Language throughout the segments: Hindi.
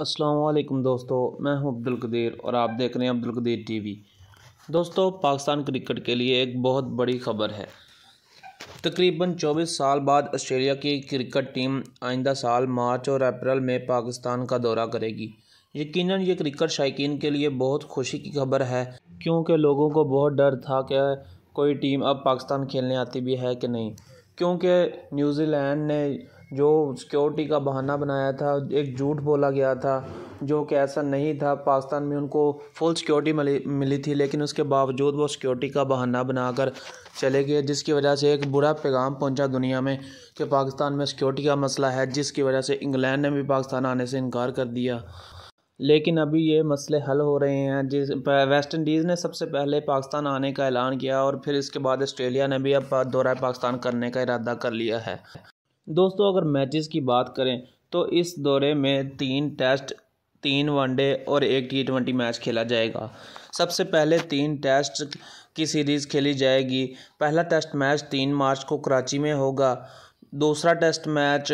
असलम दोस्तों मैं हूं अब्दुल कदीर और आप देख रहे हैं अब्दुल कदीर टीवी दोस्तों पाकिस्तान क्रिकेट के लिए एक बहुत बड़ी खबर है तकरीबन 24 साल बाद ऑस्ट्रेलिया की क्रिकेट टीम आइंदा साल मार्च और अप्रैल में पाकिस्तान का दौरा करेगी यकीनन ये क्रिकेट शायक के लिए बहुत खुशी की खबर है क्योंकि लोगों को बहुत डर था कि कोई टीम अब पाकिस्तान खेलने आती भी है कि नहीं क्योंकि न्यूज़ीलैंड ने जो सिक्योरिटी का बहाना बनाया था एक झूठ बोला गया था जो कि ऐसा नहीं था पाकिस्तान में उनको फुल सिक्योरिटी मिली मिली थी लेकिन उसके बावजूद वो सिक्योरिटी का बहाना बनाकर चले गए जिसकी वजह से एक बुरा पैगाम पहुंचा दुनिया में कि पाकिस्तान में सिक्योरिटी का मसला है जिसकी वजह से इंग्लैंड ने भी पाकिस्तान आने से इनकार कर दिया लेकिन अभी ये मसले हल हो रहे हैं जिस वेस्ट इंडीज़ ने सबसे पहले पाकिस्तान आने का ऐलान किया और फिर इसके बाद ऑस्ट्रेलिया ने भी अब दौरा पाकिस्तान करने का इरादा कर लिया है दोस्तों अगर मैचेस की बात करें तो इस दौरे में तीन टेस्ट तीन वनडे और एक टी ट्वेंटी मैच खेला जाएगा सबसे पहले तीन टेस्ट की सीरीज़ खेली जाएगी पहला टेस्ट मैच तीन मार्च को कराची में होगा दूसरा टेस्ट मैच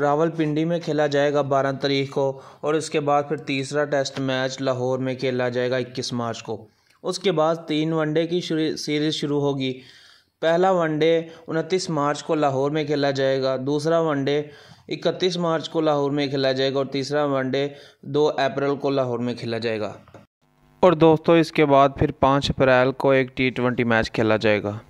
रावलपिंडी में खेला जाएगा बारह तारीख को और उसके बाद फिर तीसरा टेस्ट मैच लाहौर में खेला जाएगा इक्कीस मार्च को उसके बाद तीन वनडे की सीरीज़ शुरू होगी पहला वनडे 29 मार्च को लाहौर में खेला जाएगा दूसरा वनडे 31 मार्च को लाहौर में खेला जाएगा और तीसरा वनडे 2 अप्रैल को लाहौर में खेला जाएगा और दोस्तों इसके बाद फिर 5 अप्रैल को एक टी ट्वेंटी मैच खेला जाएगा